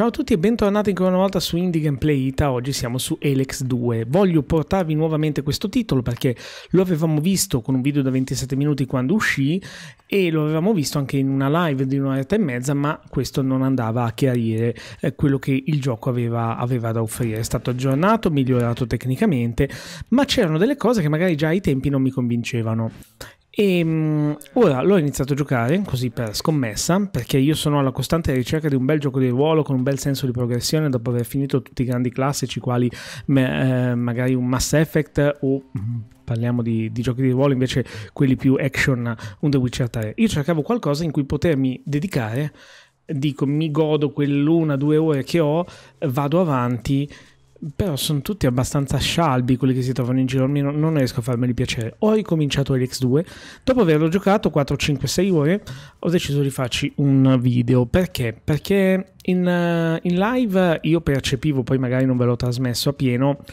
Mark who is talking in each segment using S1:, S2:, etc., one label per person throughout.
S1: Ciao a tutti e bentornati ancora una volta su Indie Gameplay Ita, oggi siamo su Alex 2. Voglio portarvi nuovamente questo titolo perché lo avevamo visto con un video da 27 minuti quando uscì e lo avevamo visto anche in una live di un'oretta e mezza, ma questo non andava a chiarire eh, quello che il gioco aveva, aveva da offrire. È stato aggiornato, migliorato tecnicamente, ma c'erano delle cose che magari già ai tempi non mi convincevano. E ehm, ora l'ho iniziato a giocare così per scommessa, perché io sono alla costante ricerca di un bel gioco di ruolo con un bel senso di progressione dopo aver finito tutti i grandi classici, quali eh, magari un Mass Effect o mm, parliamo di, di, giochi di ruolo, invece quelli più action, un The Witcher 3. Io cercavo qualcosa in cui potermi dedicare, dico mi godo quell'una, due ore che ho, vado avanti però sono tutti abbastanza scialbi quelli che si trovano in giro, almeno non riesco a farmeli piacere. Ho ricominciato Helix 2, dopo averlo giocato 4, 5, 6 ore ho deciso di farci un video. Perché? Perché in, eh, in live io percepivo, poi magari non ve l'ho trasmesso a pieno,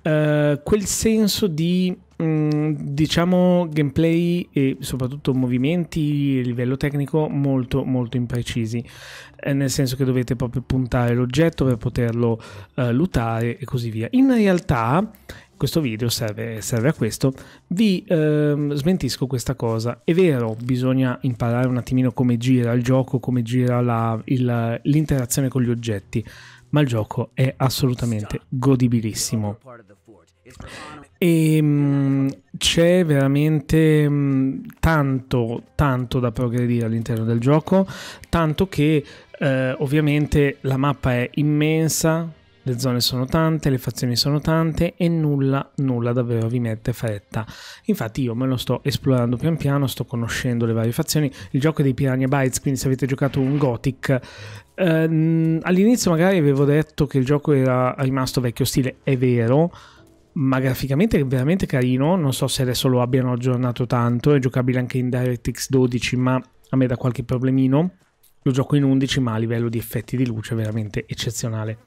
S1: eh, quel senso di Mm, diciamo gameplay e soprattutto movimenti a livello tecnico molto molto imprecisi, eh, nel senso che dovete proprio puntare l'oggetto per poterlo eh, lutare e così via. In realtà questo video serve, serve, a questo, vi ehm, smentisco questa cosa. È vero, bisogna imparare un attimino come gira il gioco, come gira l'interazione con gli oggetti, ma il gioco è assolutamente godibilissimo. E mm, c'è veramente mm, tanto, tanto da progredire all'interno del gioco, tanto che eh, ovviamente la mappa è immensa, le zone sono tante, le fazioni sono tante e nulla, nulla davvero vi mette fretta. Infatti io me lo sto esplorando pian piano, sto conoscendo le varie fazioni. Il gioco è dei Piranha Bytes, quindi se avete giocato un Gothic... Ehm, all'inizio magari avevo detto che il gioco era rimasto vecchio stile, è vero, ma graficamente è veramente carino. Non so se adesso lo abbiano aggiornato tanto. È giocabile anche in DirectX 12, ma a me dà qualche problemino. Lo gioco in 11, ma a livello di effetti di luce è veramente eccezionale.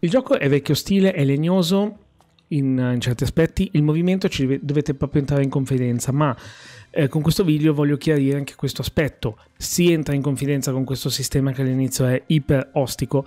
S1: Il gioco è vecchio stile, è legnoso in, in certi aspetti. Il movimento ci dovete proprio entrare in confidenza, ma eh, con questo video voglio chiarire anche questo aspetto. Si entra in confidenza con questo sistema che all'inizio è iper ostico?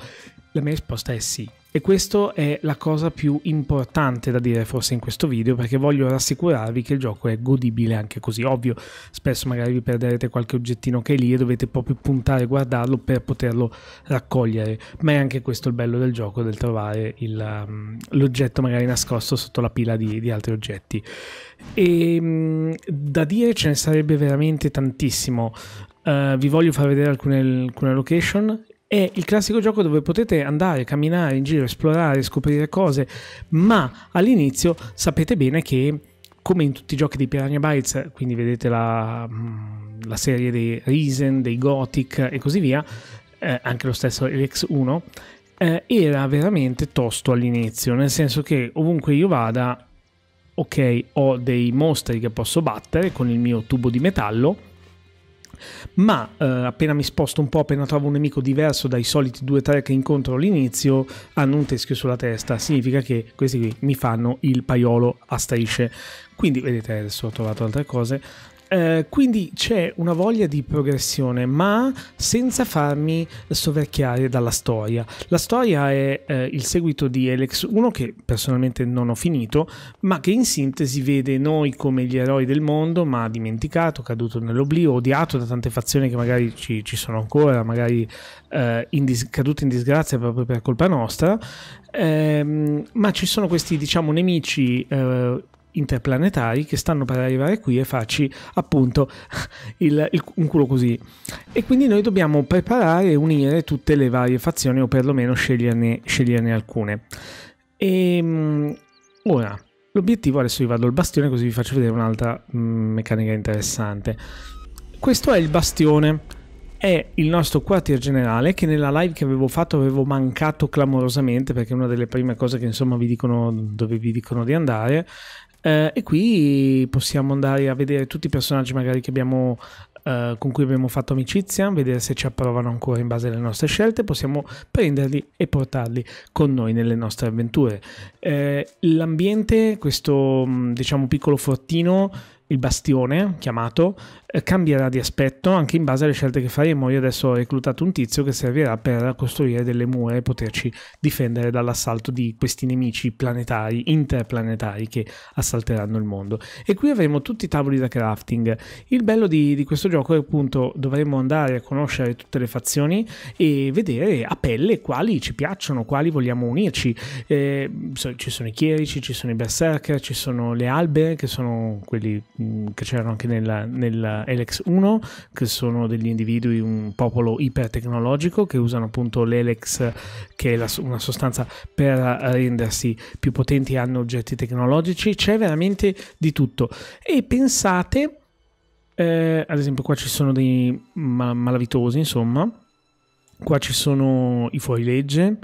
S1: La mia risposta è sì e questa è la cosa più importante da dire forse in questo video perché voglio rassicurarvi che il gioco è godibile anche così. Ovvio, spesso magari vi perderete qualche oggettino che è lì e dovete proprio puntare e guardarlo per poterlo raccogliere, ma è anche questo il bello del gioco, del trovare mm, l'oggetto um, magari nascosto sotto la pila di, di altri oggetti. E um, da dire ce ne sarebbe veramente tantissimo. Uh, vi voglio far vedere alcune, alcune location è il classico gioco dove potete andare, camminare in giro, esplorare, scoprire cose, ma all'inizio sapete bene che come in tutti i giochi di Piranha Bytes, quindi vedete la, mm, la serie dei Risen, dei Gothic e così via, eh, anche lo stesso Rex 1, eh, era veramente tosto all'inizio, nel senso che ovunque io vada, ok, ho dei mostri che posso battere con il mio tubo di metallo, ma eh, appena mi sposto un po', appena trovo un nemico diverso dai soliti 2-3 che incontro all'inizio, hanno un teschio sulla testa, significa che questi qui mi fanno il paiolo a strisce. Quindi vedete adesso ho trovato altre cose, eh, quindi c'è una voglia di progressione, ma senza farmi soverchiare dalla storia. La storia è eh, il seguito di Elex 1, che personalmente non ho finito, ma che in sintesi vede noi come gli eroi del mondo, ma dimenticato, caduto nell'oblio, odiato da tante fazioni che magari ci, ci sono ancora, magari eh, in cadute in disgrazia proprio per colpa nostra. Ehm, ma ci sono questi, diciamo, nemici eh, interplanetari che stanno per arrivare qui e farci appunto il, il, un culo così. E quindi noi dobbiamo preparare e unire tutte le varie fazioni o perlomeno sceglierne, sceglierne alcune. E, ehm, ora, l'obiettivo, adesso vi vado al bastione così vi faccio vedere un'altra mm, meccanica interessante. Questo è il bastione è il nostro quartier generale che nella live che avevo fatto avevo mancato clamorosamente perché è una delle prime cose che insomma vi dicono dove vi dicono di andare eh, e qui possiamo andare a vedere tutti i personaggi magari che abbiamo Uh, con cui abbiamo fatto amicizia, vedere se ci approvano ancora in base alle nostre scelte, possiamo prenderli e portarli con noi nelle nostre avventure. Uh, l'ambiente, questo mm, diciamo piccolo fortino, il bastione chiamato, eh, cambierà di aspetto anche in base alle scelte che faremo. Io adesso ho reclutato un tizio che servirà per costruire delle mura e poterci difendere dall'assalto di questi nemici planetari, interplanetari che assalteranno il mondo. E qui avremo tutti i tavoli da crafting. Il bello di, di questo gioco è appunto dovremo andare a conoscere tutte le fazioni e vedere a pelle quali ci piacciono, quali vogliamo unirci. Eh, ci sono i chierici, ci sono i berserker, ci sono le albe che sono quelli mm, che c'erano anche nella, nella Elex 1, che sono degli individui, un popolo ipertecnologico che usano appunto l'Elex, che è la, una sostanza per rendersi più potenti, hanno oggetti tecnologici, c'è veramente di tutto. E pensate, eh, ad esempio qua ci sono dei mal malavitosi, insomma, qua ci sono i fuorilegge,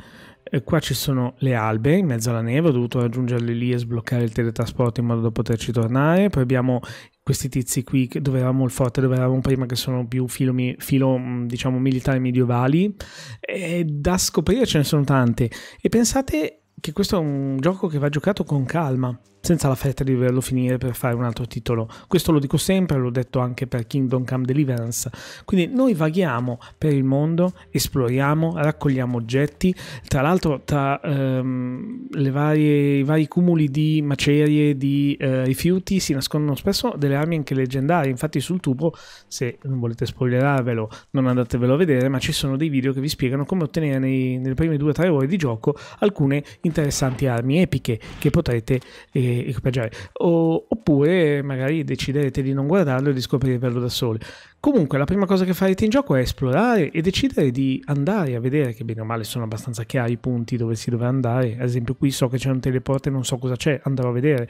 S1: qua ci sono le albe in mezzo alla neve, ho dovuto raggiungerle lì e sbloccare il teletrasporto in modo da poterci tornare. Poi abbiamo questi tizi qui dove eravamo il forte, dove eravamo prima, che sono più filo, filo mm, diciamo, militari medievali, e da scoprire ce ne sono tante. E pensate che questo è un gioco che va giocato con calma senza la fretta di doverlo finire per fare un altro titolo. Questo lo dico sempre, l'ho detto anche per Kingdom Come Deliverance. Quindi noi vaghiamo per il mondo, esploriamo, raccogliamo oggetti, tra l'altro tra ehm, varie, i vari cumuli di macerie, di eh, rifiuti si nascondono spesso delle armi anche leggendarie, infatti sul tubo, se non volete spoilerarvelo, non andatevelo a vedere, ma ci sono dei video che vi spiegano come ottenere nei, nelle prime 2-3 ore di gioco alcune interessanti armi epiche che potrete... Eh, e O, oppure magari deciderete di non guardarlo e di scoprirvelo da soli. Comunque la prima cosa che farete in gioco è esplorare e decidere di andare a vedere, che bene o male sono abbastanza chiari i punti dove si dovrà andare. Ad esempio qui so che c'è un teleport e non so cosa c'è, andrò a vedere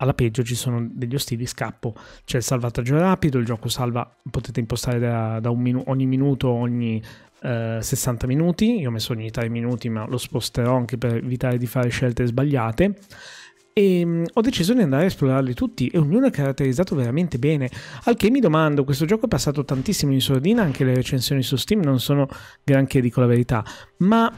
S1: alla peggio ci sono degli ostili scappo c'è il salvataggio rapido il gioco salva potete impostare da, da minu- ogni minuto ogni eh, 60 minuti io ho messo ogni 3 minuti ma lo sposterò anche per evitare di fare scelte sbagliate e ehm, ho deciso di andare a esplorarli tutti e ognuno è caratterizzato veramente bene. Al che mi domando, questo gioco è passato tantissimo in sordina, anche le recensioni su Steam non sono granché, dico la verità, ma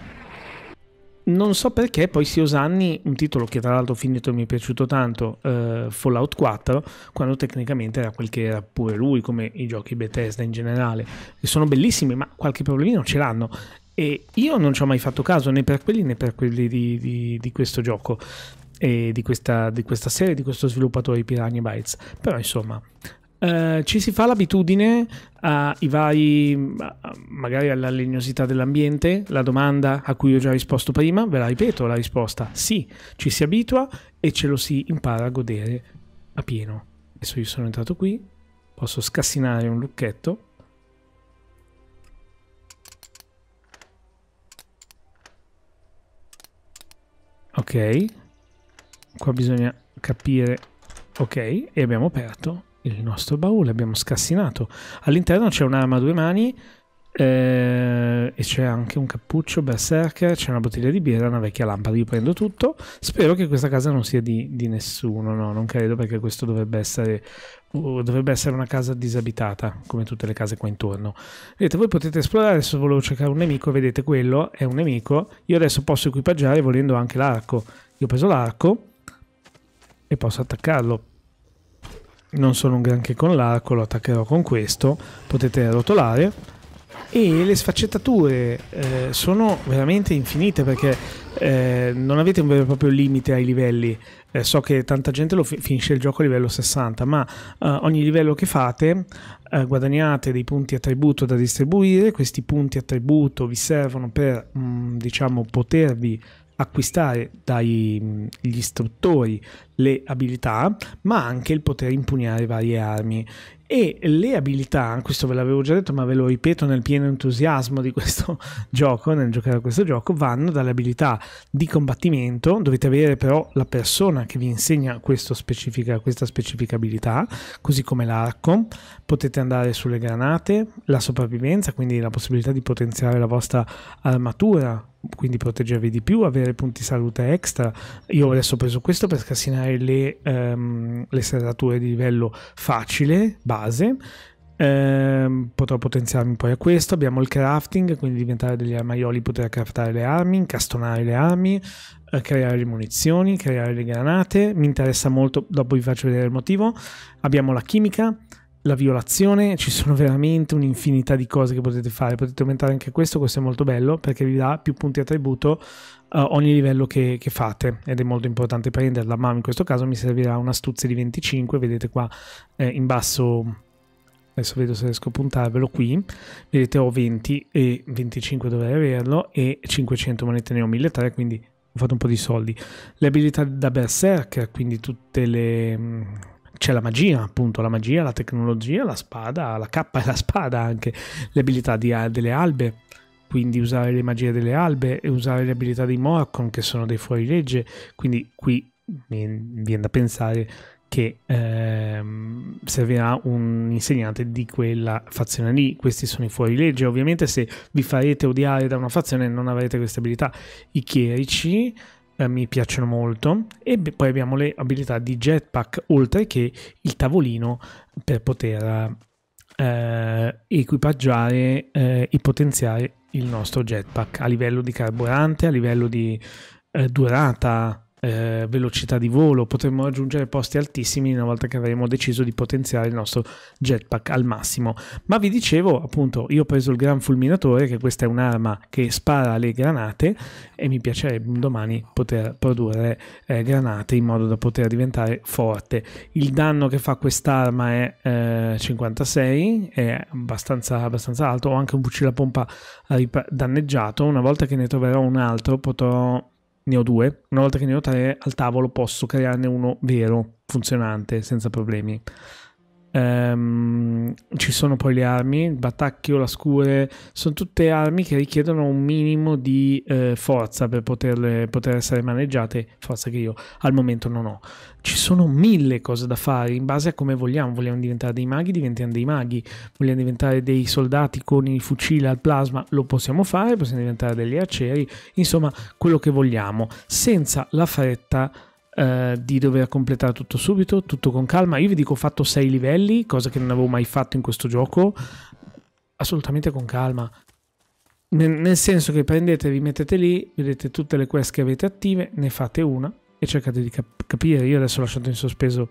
S1: non so perché poi si osanni un titolo che tra l'altro finito mi è piaciuto tanto, eh, Fallout 4, quando tecnicamente era quel che era pure lui, come i giochi Bethesda in generale, che sono bellissimi ma qualche problemino ce l'hanno. E io non ci ho mai fatto caso né per quelli né per quelli di, di, di questo gioco e di questa, di questa serie, di questo sviluppatore di Piranha Bytes. Però insomma, Uh, ci si fa l'abitudine ai vari, magari alla legnosità dell'ambiente, la domanda a cui ho già risposto prima, ve la ripeto la risposta, sì, ci si abitua e ce lo si impara a godere a pieno. Adesso io sono entrato qui, posso scassinare un lucchetto. Ok, Qua bisogna capire... Ok, e abbiamo aperto il nostro baule, abbiamo scassinato. All'interno c'è un'arma a due mani eh, e c'è anche un cappuccio berserker, c'è una bottiglia di birra, una vecchia lampada. Io prendo tutto. Spero che questa casa non sia di, di nessuno, no, non credo perché questo dovrebbe essere, uh, dovrebbe essere una casa disabitata, come tutte le case qua intorno. Vedete, voi potete esplorare, adesso volevo cercare un nemico, vedete quello è un nemico. Io adesso posso equipaggiare volendo anche l'arco. Io ho preso l'arco e posso attaccarlo. Non sono un granché con l'arco, lo attaccherò con questo. Potete rotolare. E le sfaccettature eh, sono veramente infinite perché eh, non avete un vero e proprio limite ai livelli. Eh, so che tanta gente lo fi finisce il gioco a livello 60, ma eh, ogni livello che fate eh, guadagnate dei punti attributo da distribuire. Questi punti attributo vi servono per mh, mm, diciamo potervi acquistare dagli mm, istruttori le abilità, ma anche il poter impugnare varie armi. E le abilità, questo ve l'avevo già detto, ma ve lo ripeto nel pieno entusiasmo di questo gioco, nel giocare a questo gioco, vanno dalle abilità di combattimento, dovete avere però la persona che vi insegna specifica, questa specifica abilità, così come l'arco, potete andare sulle granate, la sopravvivenza, quindi la possibilità di potenziare la vostra armatura quindi proteggervi di più, avere punti salute extra. Io adesso ho preso questo per scassinare le, um, le serrature di livello facile, base. Um, potrò potenziarmi poi a questo. Abbiamo il crafting, quindi diventare degli armaioli, poter craftare le armi, incastonare le armi, eh, creare le munizioni, creare le granate. Mi interessa molto, dopo vi faccio vedere il motivo. Abbiamo la chimica, la violazione, ci sono veramente un'infinità di cose che potete fare, potete aumentare anche questo, questo è molto bello perché vi dà più punti attributo a eh, ogni livello che, che fate ed è molto importante prenderla, ma in questo caso mi servirà un'astuzia di 25, vedete qua eh, in basso adesso vedo se riesco a puntarvelo qui vedete ho 20 e 25 dovrei averlo e 500 monete ne ho 1300 quindi ho fatto un po' di soldi le abilità da berserker quindi tutte le c'è la magia, appunto, la magia, la tecnologia, la spada, la cappa e la spada anche, le abilità di, eh, delle albe, quindi usare le magie delle albe e usare le abilità dei Morcon che sono dei fuorilegge, quindi qui mi viene da pensare che ehm, servirà un insegnante di quella fazione lì. Questi sono i fuorilegge. Ovviamente, se vi farete odiare da una fazione, non avrete queste abilità. I chierici eh, mi piacciono molto e poi abbiamo le abilità di jetpack oltre che il tavolino per poter eh, equipaggiare eh, e potenziare il nostro jetpack a livello di carburante, a livello di eh, durata eh, velocità di volo, potremmo raggiungere posti altissimi una volta che avremo deciso di potenziare il nostro jetpack al massimo. Ma vi dicevo, appunto, io ho preso il gran fulminatore, che questa è un'arma che spara le granate e mi piacerebbe domani poter produrre eh, granate in modo da poter diventare forte. Il danno che fa quest'arma è eh, 56, è abbastanza, abbastanza alto, ho anche un fucile a pompa danneggiato, una volta che ne troverò un altro potrò ne ho due, una volta che ne ho tre al tavolo posso crearne uno vero, funzionante, senza problemi. Um, ci sono poi le armi, il batacchio, la scure, sono tutte armi che richiedono un minimo di eh, forza per poterle, poter essere maneggiate, forza che io al momento non ho. Ci sono mille cose da fare in base a come vogliamo, vogliamo diventare dei maghi, diventiamo dei maghi, vogliamo diventare dei soldati con il fucile al plasma, lo possiamo fare, possiamo diventare degli arcieri, insomma quello che vogliamo, senza la fretta eh, di dover completare tutto subito, tutto con calma. Io vi dico ho fatto 6 livelli, cosa che non avevo mai fatto in questo gioco, assolutamente con calma. N nel senso che prendete, vi mettete lì, vedete tutte le quest che avete attive, ne fate una e cercate di cap capire. Io adesso ho lasciato in sospeso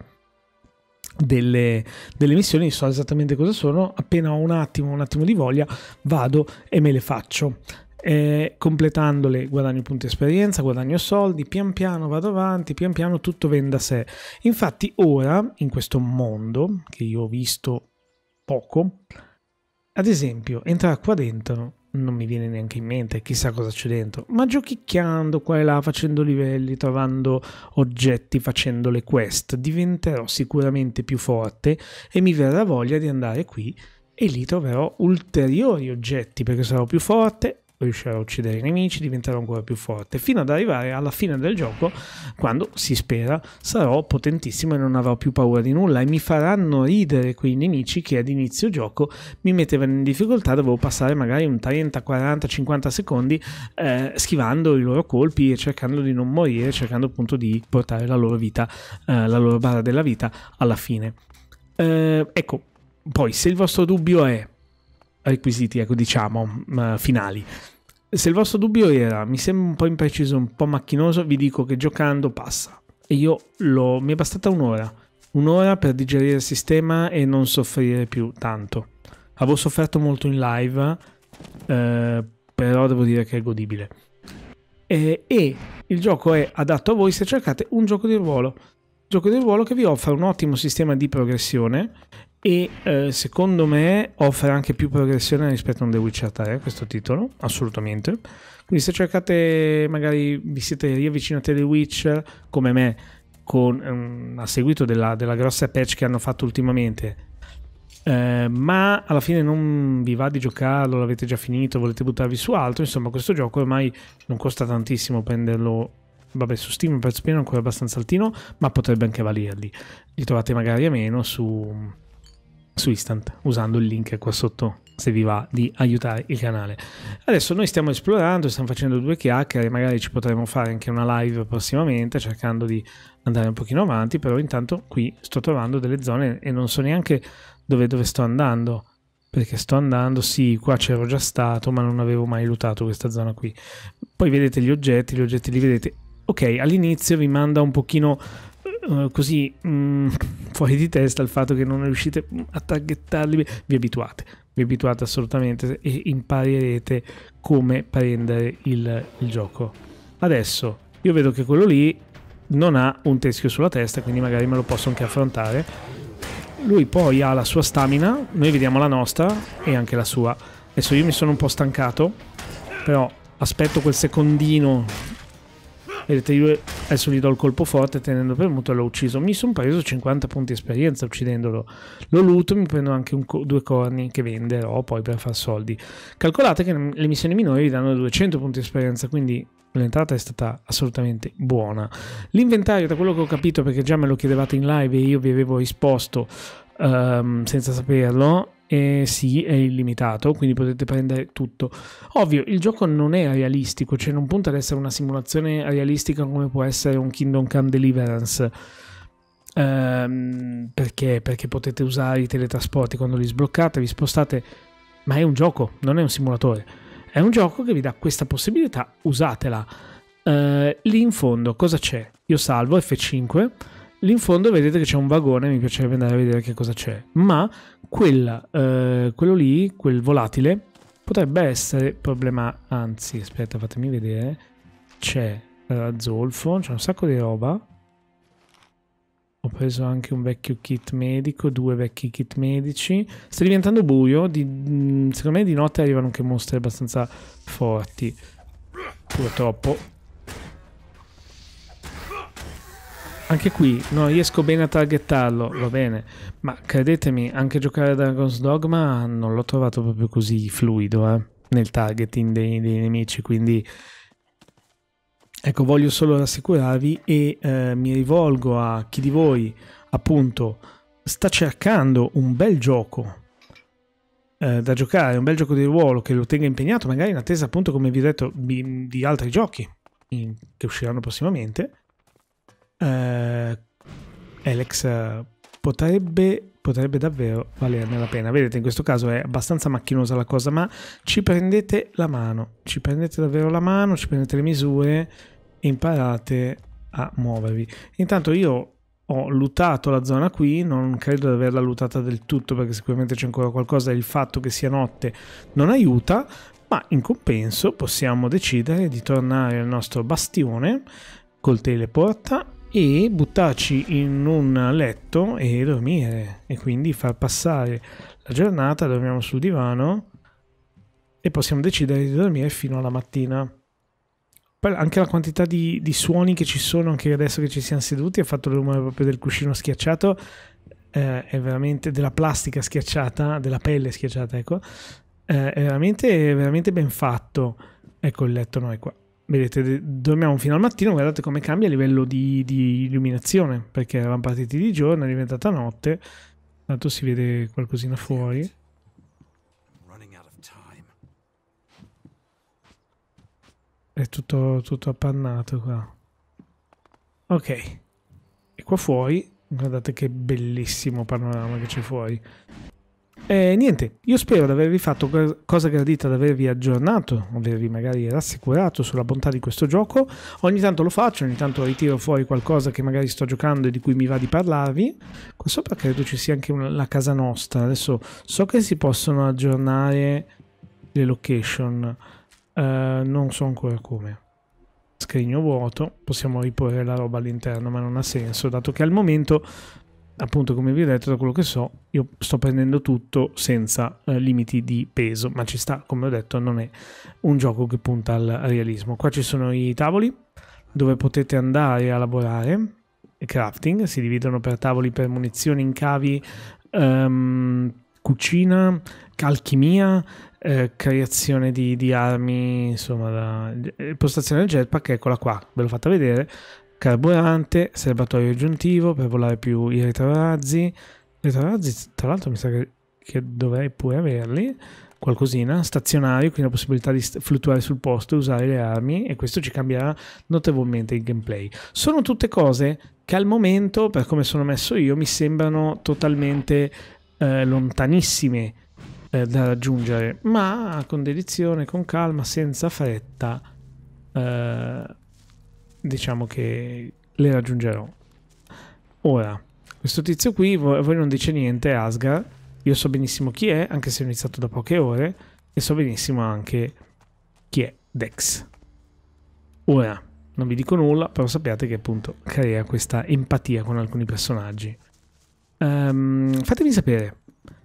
S1: delle, delle, missioni, so esattamente cosa sono, appena ho un attimo, un attimo di voglia, vado e me le faccio eh, completandole guadagno punti esperienza, guadagno soldi, pian piano vado avanti, pian piano tutto vende a sé. Infatti ora, in questo mondo, che io ho visto poco, ad esempio, entrare qua dentro non mi viene neanche in mente chissà cosa c'è dentro, ma giochicchiando qua e là, facendo livelli, trovando oggetti, facendo le quest, diventerò sicuramente più forte e mi verrà voglia di andare qui e lì troverò ulteriori oggetti perché sarò più forte riuscirà a uccidere i nemici, diventerò ancora più forte, fino ad arrivare alla fine del gioco, quando si spera sarò potentissimo e non avrò più paura di nulla e mi faranno ridere quei nemici che ad inizio gioco mi mettevano in difficoltà, dovevo passare magari un 30, 40, 50 secondi eh, schivando i loro colpi e cercando di non morire, cercando appunto di portare la loro vita, eh, la loro barra della vita alla fine. Eh, ecco, poi se il vostro dubbio è requisiti, ecco, diciamo, uh, finali. Se il vostro dubbio era, mi sembra un po' impreciso, un po' macchinoso, vi dico che giocando passa. E io l'ho, mi è bastata un'ora. Un'ora per digerire il sistema e non soffrire più tanto. Avevo sofferto molto in live, eh, però devo dire che è godibile. E, e il gioco è adatto a voi se cercate un gioco di ruolo. Gioco di ruolo che vi offre un ottimo sistema di progressione e eh, secondo me offre anche più progressione rispetto a un The Witcher 3 questo titolo, assolutamente. Quindi se cercate, magari vi siete riavvicinati a The Witcher come me, con, um, a seguito della, della, grossa patch che hanno fatto ultimamente, eh, ma alla fine non vi va di giocarlo, l'avete già finito, volete buttarvi su altro, insomma questo gioco ormai non costa tantissimo prenderlo vabbè su Steam il prezzo pieno è ancora abbastanza altino ma potrebbe anche valerli li trovate magari a meno su su Instant usando il link qua sotto se vi va di aiutare il canale. Adesso noi stiamo esplorando, stiamo facendo due chiacchiere, magari ci potremo fare anche una live prossimamente cercando di andare un pochino avanti, però intanto qui sto trovando delle zone e non so neanche dove, dove sto andando, perché sto andando, sì, qua c'ero già stato, ma non avevo mai lutato questa zona qui. Poi vedete gli oggetti, gli oggetti li vedete. Ok, all'inizio vi manda un pochino eh, così mh, mm, fuori di testa il fatto che non riuscite a targettarli, vi abituate, vi abituate assolutamente e imparerete come prendere il, il gioco. Adesso io vedo che quello lì non ha un teschio sulla testa, quindi magari me lo posso anche affrontare. Lui poi ha la sua stamina, noi vediamo la nostra e anche la sua. Adesso io mi sono un po' stancato, però aspetto quel secondino Vedete, io adesso gli do il colpo forte tenendo premuto e l'ho ucciso. Mi sono preso 50 punti esperienza uccidendolo. Lo luto, mi prendo anche co due corni che venderò poi per far soldi. Calcolate che le missioni minori vi danno 200 punti esperienza, quindi l'entrata è stata assolutamente buona. L'inventario, da quello che ho capito, perché già me lo chiedevate in live e io vi avevo risposto um, senza saperlo, eh, sì, è illimitato, quindi potete prendere tutto. Ovvio, il gioco non è realistico, cioè non punta ad essere una simulazione realistica come può essere un Kingdom Come Deliverance. Ehm, perché? Perché potete usare i teletrasporti quando li sbloccate, vi spostate, ma è un gioco, non è un simulatore. È un gioco che vi dà questa possibilità, usatela. Ehm, lì in fondo cosa c'è? Io salvo F5 Lì in fondo vedete che c'è un vagone, mi piacerebbe andare a vedere che cosa c'è. Ma quella, eh, quello lì, quel volatile, potrebbe essere problema... Anzi, aspetta, fatemi vedere. C'è eh, zolfo, c'è un sacco di roba. Ho preso anche un vecchio kit medico, due vecchi kit medici. Sta diventando buio, di, mm, secondo me di notte arrivano anche mostre abbastanza forti. Purtroppo. anche qui non riesco bene a targettarlo, va bene, ma credetemi, anche giocare a Dragon's Dogma non l'ho trovato proprio così fluido eh, nel targeting dei, dei, nemici, quindi ecco, voglio solo rassicurarvi e eh, mi rivolgo a chi di voi appunto sta cercando un bel gioco eh, da giocare, un bel gioco di ruolo che lo tenga impegnato, magari in attesa appunto, come vi ho detto, di, di altri giochi in, che usciranno prossimamente eh, Alex potrebbe, potrebbe davvero valerne la pena. Vedete, in questo caso è abbastanza macchinosa la cosa, ma ci prendete la mano, ci prendete davvero la mano, ci prendete le misure e imparate a muovervi. Intanto io ho lutato la zona qui, non credo di averla lutata del tutto perché sicuramente c'è ancora qualcosa, il fatto che sia notte non aiuta, ma in compenso possiamo decidere di tornare al nostro bastione col teleporta e buttarci in un letto e dormire e quindi far passare la giornata, dormiamo sul divano e possiamo decidere di dormire fino alla mattina. Poi anche la quantità di, di suoni che ci sono, anche adesso che ci siamo seduti, ha fatto il rumore proprio del cuscino schiacciato, eh, è veramente della plastica schiacciata, della pelle schiacciata, ecco, eh, è veramente, veramente ben fatto. Ecco, il letto noi qua vedete, dormiamo fino al mattino, guardate come cambia a livello di, di illuminazione, perché eravamo partiti di giorno, è diventata notte, tanto si vede qualcosina fuori. È tutto, tutto appannato qua. Ok, e qua fuori, guardate che bellissimo panorama che c'è fuori. Eh, niente, io spero di avervi fatto cosa gradita, di avervi aggiornato, avervi magari rassicurato sulla bontà di questo gioco. Ogni tanto lo faccio, ogni tanto ritiro fuori qualcosa che magari sto giocando e di cui mi va di parlarvi. Qua sopra credo ci sia anche una, la casa nostra. Adesso so che si possono aggiornare le location, uh, non so ancora come scrigno vuoto, possiamo riporre la roba all'interno, ma non ha senso, dato che al momento appunto come vi ho detto da quello che so io sto prendendo tutto senza eh, limiti di peso ma ci sta come ho detto non è un gioco che punta al realismo qua ci sono i tavoli dove potete andare a lavorare crafting si dividono per tavoli per munizioni incavi um, cucina alchimia eh, creazione di, di, armi insomma la, eh, postazione del jetpack eccola qua ve l'ho fatta vedere carburante, serbatoio aggiuntivo per volare più i retrorazzi. Retrorazzi, tra l'altro, mi sa che, che dovrei pure averli. Qualcosina, stazionario, quindi la possibilità di fluttuare sul posto e usare le armi, e questo ci cambierà notevolmente il gameplay. Sono tutte cose che al momento, per come sono messo io, mi sembrano totalmente eh, lontanissime eh, da raggiungere, ma con dedizione, con calma, senza fretta. Eh, diciamo che le raggiungerò. Ora, questo tizio qui, voi non dice niente, Asgar, io so benissimo chi è, anche se ho iniziato da poche ore, e so benissimo anche chi è Dex. Ora, non vi dico nulla, però sappiate che appunto crea questa empatia con alcuni personaggi. Um, fatemi sapere,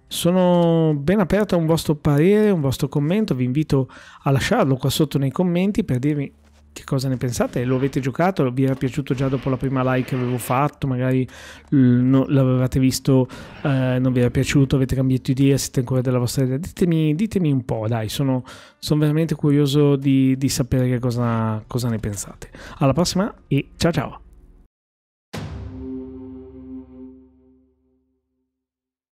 S1: sono ben aperto a un vostro parere, un vostro commento, vi invito a lasciarlo qua sotto nei commenti per dirmi che cosa ne pensate? Lo avete giocato? Vi era piaciuto già dopo la prima live che avevo fatto? Magari mm, l'avevate visto, eh, non vi era piaciuto, avete cambiato idea, siete ancora della vostra idea? Ditemi, ditemi un po', dai, sono, sono veramente curioso di, di sapere che cosa, cosa ne pensate. Alla prossima e ciao ciao!